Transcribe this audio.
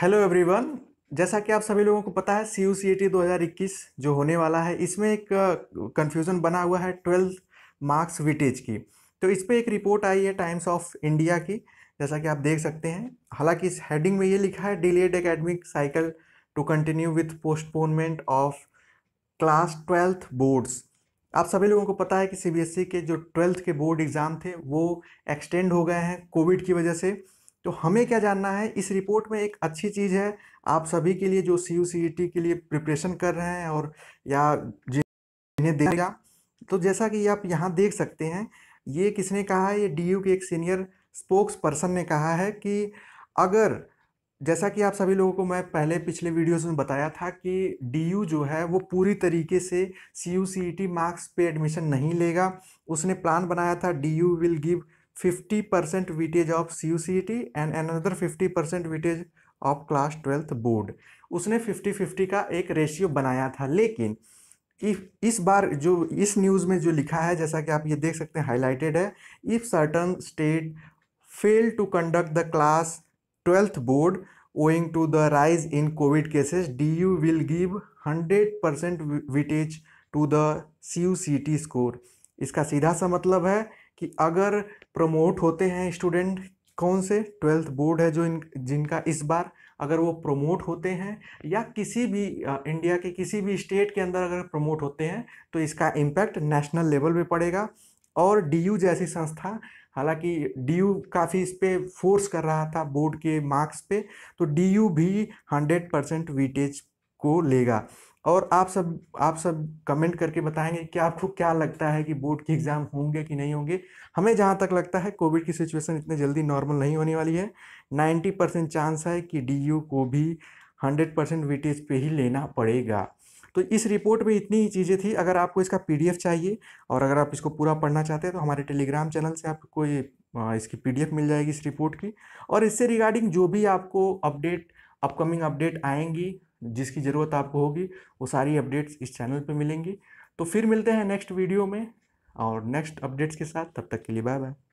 hello everyone जैसा कि आप सभी लोगों को पता है सी यू सी ए टी दो हज़ार इक्कीस जो होने वाला है इसमें एक कन्फ्यूज़न बना हुआ है ट्वेल्थ मार्क्स विटेज की तो इस पर एक रिपोर्ट आई है टाइम्स ऑफ इंडिया की जैसा कि आप देख सकते हैं हालांकि इस हेडिंग में ये लिखा है delayed academic cycle to continue with postponement of class twelfth boards आप सभी लोगों को पता है कि सी e के जो ट्वेल्थ के बोर्ड एग्ज़ाम थे वो एक्सटेंड हो गए हैं कोविड की वजह से तो हमें क्या जानना है इस रिपोर्ट में एक अच्छी चीज़ है आप सभी के लिए जो सी यू e के लिए प्रिपरेशन कर रहे हैं और या जिन्हें देगा तो जैसा कि आप यहाँ देख सकते हैं ये किसने कहा है ये डी के एक सीनियर स्पोक्स पर्सन ने कहा है कि अगर जैसा कि आप सभी लोगों को मैं पहले पिछले वीडियोस में बताया था कि डी जो है वो पूरी तरीके से सी यू मार्क्स पे एडमिशन नहीं लेगा उसने प्लान बनाया था D will give fifty percent of C U C T and another fifty percent weightage of class twelfth board उसने फिफ्टी फिफ्टी का एक रेशियो बनाया था लेकिन इस बार जो इस न्यूज़ में जो लिखा है जैसा कि आप ये देख सकते हैं हाईलाइटेड है if certain state fail to conduct the class twelfth board owing to the rise in COVID cases D U will give hundred percent weightage to the C U C T score इसका सीधा सा मतलब है कि अगर promote होते हैं student कौन से ट्वेल्थ बोर्ड है जो इन जिनका इस बार अगर वो प्रमोट होते हैं या किसी भी इंडिया के किसी भी स्टेट के अंदर अगर प्रमोट होते हैं तो इसका इम्पैक्ट नेशनल लेवल पे पड़ेगा और डी जैसी संस्था हालांकि डी काफ़ी इस पर फोर्स कर रहा था बोर्ड के मार्क्स पे तो डी भी हंड्रेड परसेंट वीटेज को लेगा और आप सब आप सब कमेंट करके बताएंगे कि आपको क्या लगता है कि बोर्ड के एग्ज़ाम होंगे कि नहीं होंगे हमें जहाँ तक लगता है कोविड की सिचुएशन इतने जल्दी नॉर्मल नहीं होने वाली है नाइन्टी परसेंट चांस है कि डीयू को भी हंड्रेड परसेंट वेटेज पे ही लेना पड़ेगा तो इस रिपोर्ट में इतनी ही चीज़ें थी अगर आपको इसका पी चाहिए और अगर आप इसको पूरा पढ़ना चाहते हैं तो हमारे टेलीग्राम चैनल से आपको ये इसकी पी मिल जाएगी इस रिपोर्ट की और इससे रिगार्डिंग जो भी आपको अपडेट अपकमिंग अपडेट आएंगी जिसकी ज़रूरत आपको होगी वो सारी अपडेट्स इस चैनल पे मिलेंगी तो फिर मिलते हैं नेक्स्ट वीडियो में और नेक्स्ट अपडेट्स के साथ तब तक के लिए बाय बाय